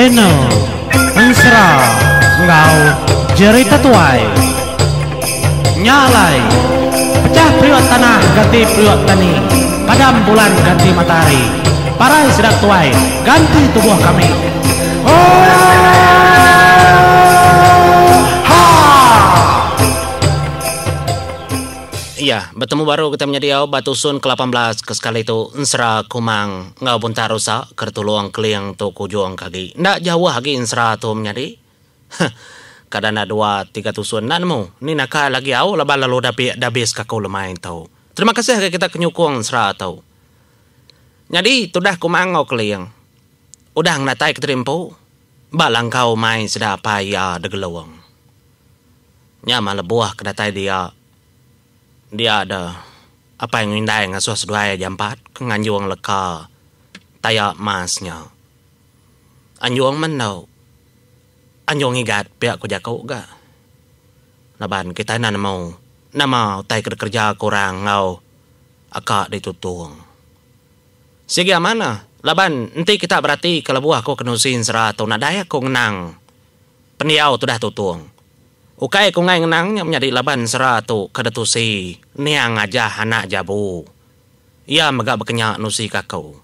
channel Angsra Ngau Jerry Tatuai Nyalai Pecah priwat tanah ganti priwat tani Padam bulan ganti matahari Parai sedak tuai ganti tubuh kami Oh ya! Iya, bertemu baru kita menjadi awal batu sun ke-18 ke sekali itu insra kumang nggak pun tarusa kertuluang keliang tu kujuang kaki. Nggak jauh lagi insra tu menjadi. Kadang ada dua tiga tusun nanmu. Ni nak lagi awal lebar lalu dapi dabis kaku lemain tau. Terima kasih ke kita kenyukung insra tau. Jadi tu dah kumang ngau keliang. Udah nak taik terimpu. Balang kau main sedap ya degelawang. Nyama lebuah kedatai dia dia ada apa yang ingin dia ngasuh sedua ya jampat dengan kan juang leka taya masnya. Anjuang menau. Anjuang igat pihak ku jakau ga. Naban kita nan mau nama tai kerja kurang ngau akak ditutung. Sigi mana? Laban nanti kita berarti kalau buah aku kenusin serat atau nadaya aku ngenang. Peniau sudah tutung. Ukai ku ngai ngenang nyam nyadi laban seratu kada tusi. Niang aja anak jabu. Ia megak bekenyak nusi kakau.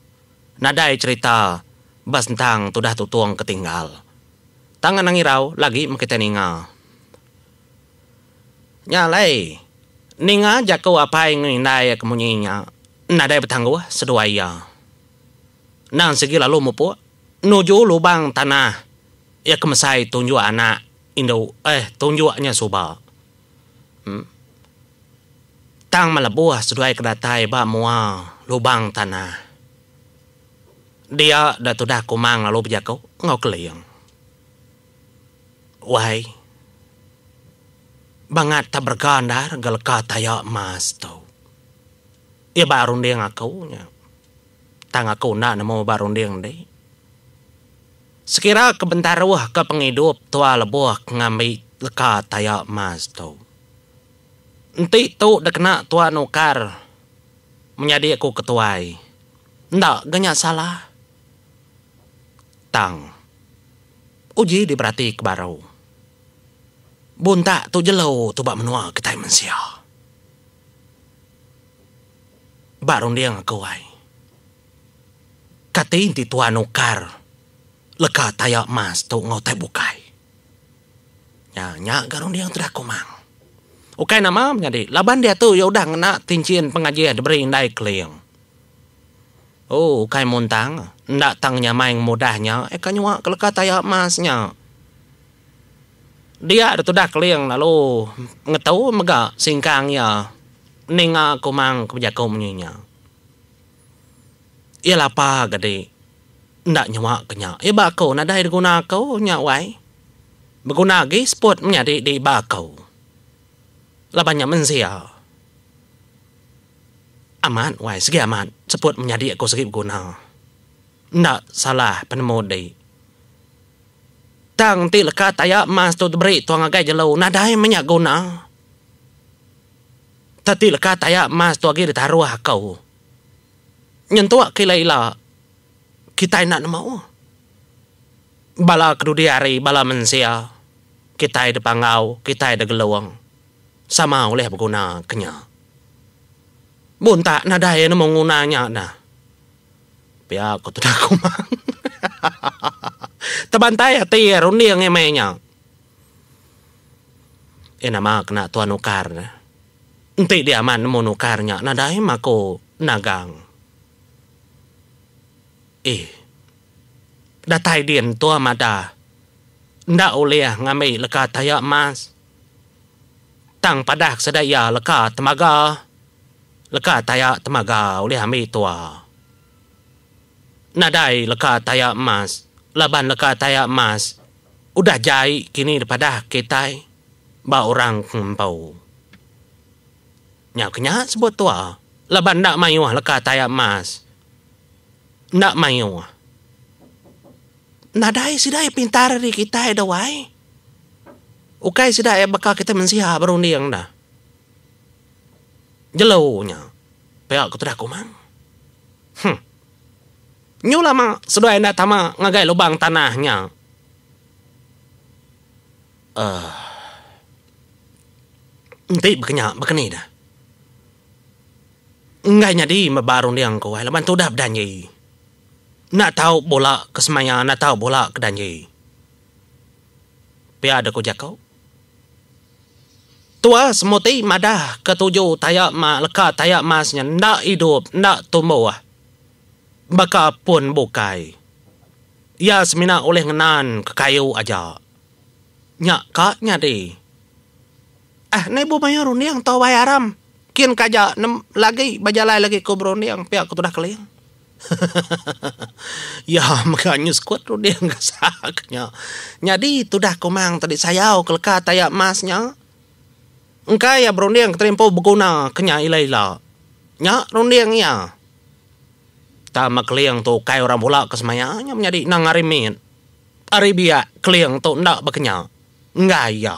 Nadai cerita bas tentang tudah tutuang ketinggal. Tangan nangirau lagi makita ninga. Nyalai. Ninga jakau apa yang ngindai kemunyinya. Nadai bertangguh sedua ia. Nang segi lalu mupu. Nuju lubang tanah. Ia kemesai tunju anak in the eh tong yua nya so ba hmm tang mala buah sudai kada tai ba mua lubang tanah dia da tu dah kumang lalu bija kau ngau keliang wai bangat tak bergandar gal kata ya mas tu ia barundeng aku nya tang aku na namo barundeng deh Sekira kebentar wah ke pengidup tua lebuah ngambi leka taya mas tu. Nanti tu dekena tua nukar menjadi aku ketuai. Ndak ganya salah. Tang. Uji diberati kebaru. Bunta tu jelo tu bak menua kita mensia. Barung dia ngakuai. Kata inti tua nukar. Nukar leka taya mas tu ngau tai bukai. Ya, nya garong dia tudah kumang. Okay nama menjadi laban dia tu yaudah udah ngena tincin pengajian diberi indai keliang. Oh, kai montang, ndak tangnya main mudahnya, eh kan nyawa keleka taya emasnya. Dia ada tu dah keliang lalu ngetau mega singkangnya, ninga kumang kebijakan munyinya. Ia lapa gede, ndak nyawa kenya. Ya ba kau nak dai guna kau nya wai. Berguna ge sport nya di di ba kau. La banyak men sia. Aman wai segi aman. Sport nya di aku segi guna. Ndak salah penemu dei. Tang ti leka taya mas tu beri tuang agai jelau. Nadai minyak guna. Tati leka taya mas tu agai ditaruh ah kau. Nyentuak kila ilah kita enak nama awak. Oh. Bala kedudi hari, bala mensia. Kita ada pangau, kita ada geluang. Sama oleh berguna kenya. Bun tak nak daya nama ngunanya nak. Biar aku tidak kumang. Terbantai hati ya, rundi yang emainya. Ini nama kena tuan nukar. Nanti dia aman mau nukarnya. Nadai ya, maku nagang. เอดาไทเดียนตัวมาดาดาโอเลียงามิละกาทายามาสตั้งประดักสดายาละกาธรรมกาละกาทายาธรรมกาโอเลียงามิตัวนาได้ละกาทายามาสละบันละกาทายามาสอุดาจายกินีประดักเกตัยบ่าวรังเปาเนี่ยขยะสบตัวละบันดาไม่หวละกาทายามาส nak mayo. Nadai sida ay pintar di kita ay daway. Ukay sida ay baka kita mensiha berunding dah. Jelau nya. Pihak kutera kumang. Hm. Nyu lama sudah ada tama ngagai lubang tanahnya. Eh. Uh. Nanti bekenya bekeni dah. Enggaknya di mabarung dia angkau. Lepas tu dah berdanyi. Hmm nak tahu bola ke semayang, nak tahu bola ke danji. Biar ada kerja kau. Tua semuti madah ketujuh tayak ma leka tayak masnya nak hidup, nak tumbuh. Ah. Baka pun bukai. Ia ya, semina oleh ngenan ke kayu aja. Nyak kak nyadi. Eh, ni bu mayor yang tau bayaram. Kian kajak nem lagi, bajalai lagi ke berundi yang pihak ketudah keliang. ya makanya sekuat tu dia enggak sahaknya. Jadi tu dah kau mang tadi saya au kelka taya emasnya. Engkau ya berundiang terimpo berguna kenya ilaila. Nya rundiang ya. Tak makliang tu kai orang pula kesemayanya menjadi nang arimin. Aribia kliang tu ndak bekenya. Enggak ya.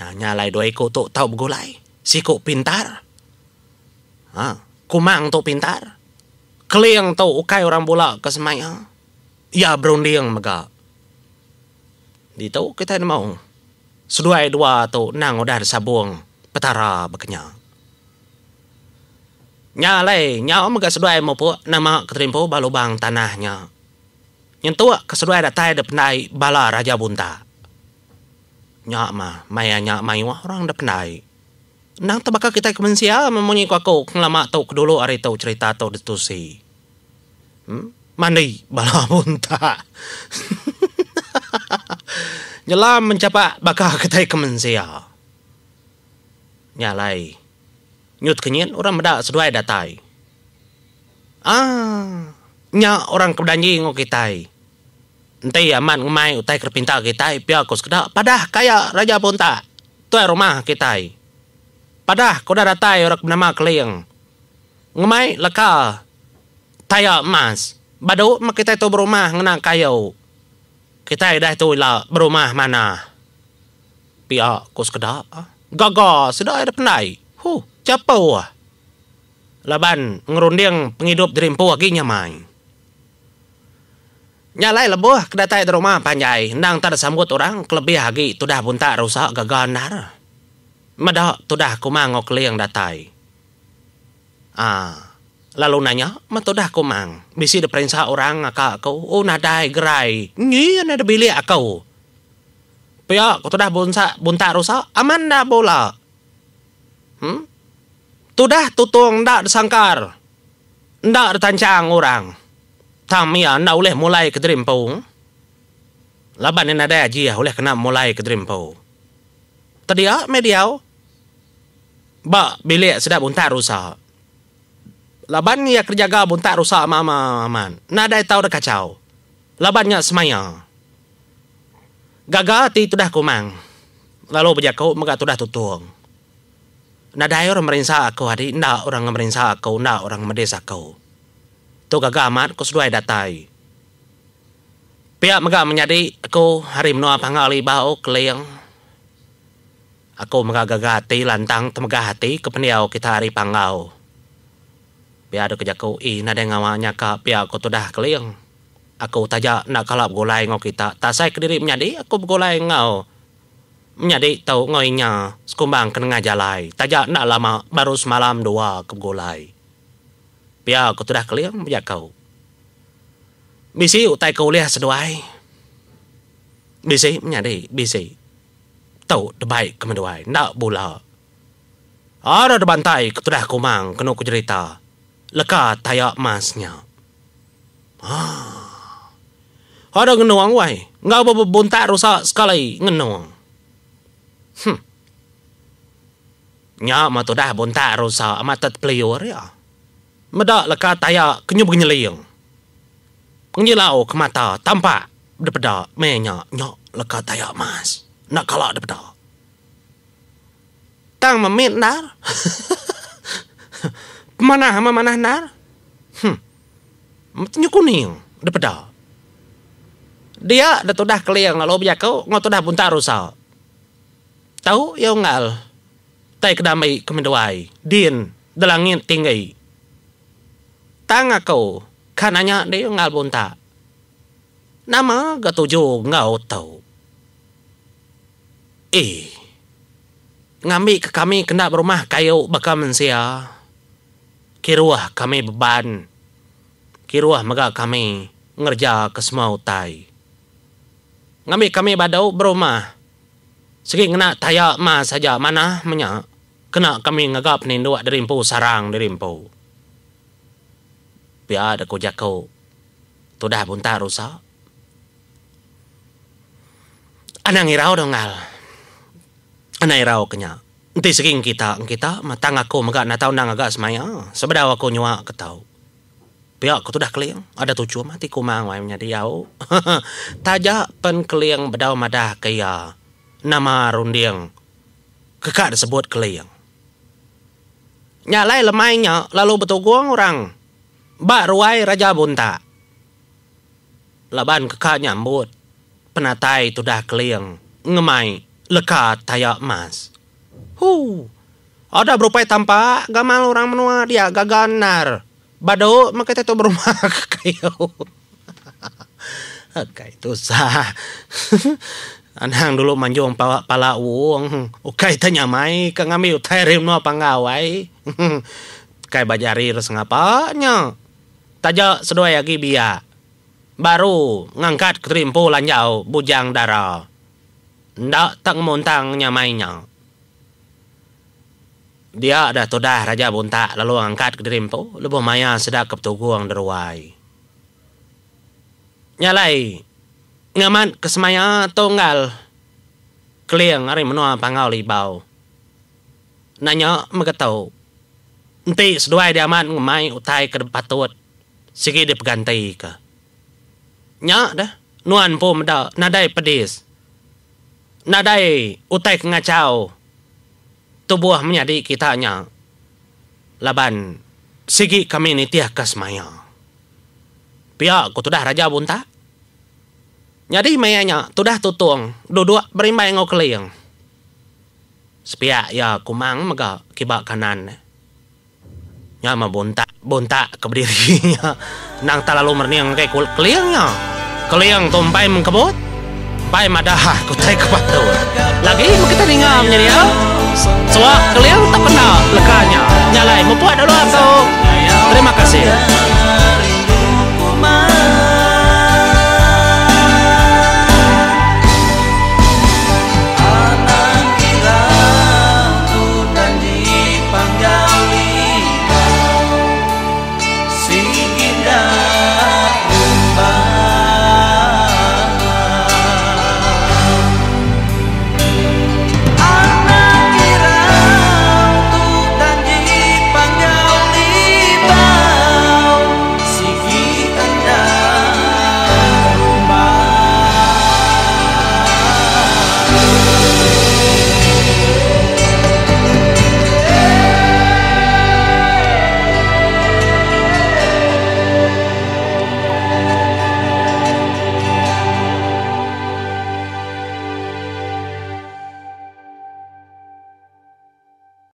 Nya nyalai doi ko tu tau begulai. Si ko pintar. Ha, kumang tu pintar kliang tau ukai orang bola ke semaya. Ha? Ya berunding mega. Di tahu kita ini mau. Seduai dua tau nang udar sabung petara bekenya. Nya lai, nya mega seduai mau nama keterimpo balubang tanahnya. Yang tua ke seduai datai depenai bala raja bunta. Nyak mah, maya nyak maya orang depenai. Nang tebaka kita kemensia memunyi kuaku kelama tau kedulu hari tau cerita tau detusi. Hmm? Mandi bala muntah. Nyelam mencapak bakal ketai kemensia. Nyalai. Nyut kenyit orang medak seduai datai. Ah, nya orang kebdanyi ngok kitai. Entai aman ngumai utai kerpinta kitai pia kos kada padah kaya raja punta. Tuai rumah kitai. Padah kuda datai orang bernama Kleng. Ngumai leka tayo mas badu makita to berumah ngena kayo kita dah tu la berumah mana pia ko sekeda ah. gaga sudah ada penai hu capo ah? laban ngerunding penghidup dirimpu lagi nyamai Nyalai lebuh kedatai di rumah panjai, nang tak sambut orang, kelebih lagi tudah pun tak rusak gagal nar. Medak tudah kumang ngok liang datai. Ah, lalu nanya, ma tu dah mang, bisi de perintah orang akak kau, oh nadai gerai, ni ane de bilik akau. Pia, kau tu dah bunsa, bunta rusa, aman dah bola. Hmm? Tu dah tutung dah disangkar, dah ditancang orang. Tam ya, nak boleh mulai ke dirimpau. Laban ni nadai aja, ya, boleh kena mulai ke dirimpau. Tadi ya, media, ba bilik sedap bunta rusak. Laban ni yang kerja gabung tak rosak mama aman. Nada tahu dah kacau. Laban yang semaya. Gaga ti tu dah kumang. Lalu berjakau mereka tu dah tutung. Nada orang merinsa aku hari. Nda orang merinsa aku. Nda orang merdesa aku. Tu gaga amat kau sudah datai. Pihak mereka menjadi aku hari menua pangali bau keliang. Aku mengagak hati lantang temegah hati kepeniau kita hari pangau biar ada kerja kau eh nak dengar mak nyakap biar kau tu dah keliang aku taja nak kalap golai ngau kita tak sai kediri menyadi aku bergolai ngau menyadi tau ngau inya sekumbang kena ngajalai taja nak lama baru semalam dua aku bergolai biar aku tu dah keliang biar kau bisi utai kau lihat seduai bisi menyadi bisi tau terbaik kemenduai nak bula ada terbantai ketudah kumang kena ku cerita leka taya masnya. Ah. Ada ngenuang wai. Nggak apa-apa buntak rusak sekali ngenuang. Hmm. Nya amat udah buntak rusak amat tet pelior ya. Medak leka taya kenyup ngeliung. Ngilau ke mata tampak. Depeda menya nyok leka taya mas. Nak kalah depeda. Tang memit nar. pemanah sama manah nar. Hmm. Matanya kuning. Dia pedal. Dia dah tudah keliang lalu biar kau ngau dah buntar rusak. Tahu ya ngal. Tai kedamai kemenduai. Din. Delangin tinggi. Tangan kau. Kananya dia ngal buntar. Nama gatuju ngau tau. Eh. Ngambil ke kami kena berumah kayu bakal mensia. Eh kiruah kami beban. Kiruah maga kami ngerja ke semua utai. Ngami kami badau berumah. Sekiranya kena tayak ma saja mana menya. Kena kami ngagap ni dua derimpu sarang derimpu. Biar ada ku Tu dah pun tak rusak. Anang irau dongal. anak irau kenyak. Nanti sering kita, kita matang aku maga nak tahu nang agak semaya. Sebab aku nyawa ke tahu. Pihak aku tu dah keliang. Ada tujuh mati ku mang wai menjadi yau. Tajak pen keliang bedau madah kaya. Nama runding. Kekak disebut keliang. Nyalai lemainya lalu betugung orang. Ba ruai raja bunta. Laban kekak nyambut. Penatai tu dah keliang. Ngemai lekat tayak mas. Hu. Ada berupa tampak gamal orang menua dia gaganar. Bado maka teh tuh berumah kayo. Oke itu sah. Anang dulu manjung pala, pala uang. Oke itu nyamai ke ngambil terim no panggawai. Kayak bajari res ngapanya. Taja sedua ya gibia. Baru ngangkat kerimpu lanjau bujang darah. Ndak tak muntang nyamainya. nyamai dia ada todah raja bunta lalu angkat ke dirim tu lebih maya sedak ke petuguang derwai nyalai ngamat kesemaya tunggal keliang hari menua pangau libau nanya mengetahu nanti seduai dia amat ngamai utai ke patut sigi dia peganti ke nyak dah nuan pun nadai pedis nadai utai ke ngacau tubuh menjadi kita hanya laban sigi kami ni tiah kasmaya. Pihak ku tudah raja bunta. Jadi mayanya tudah tutung dua-dua berimbang yang keliang. Sepiak ya kumang maga kibak kanan. Nya ma bunta bunta keberdirinya nang terlalu merniang kayak kul keliangnya. Keliang tumpai mengkebut. Pai madah ku tak kepatuh. Lagi mungkin kita dengar menyeria. Ya. Soa kalian tak pernah lekanya Nyalai, mau buat dulu atau Terima kasih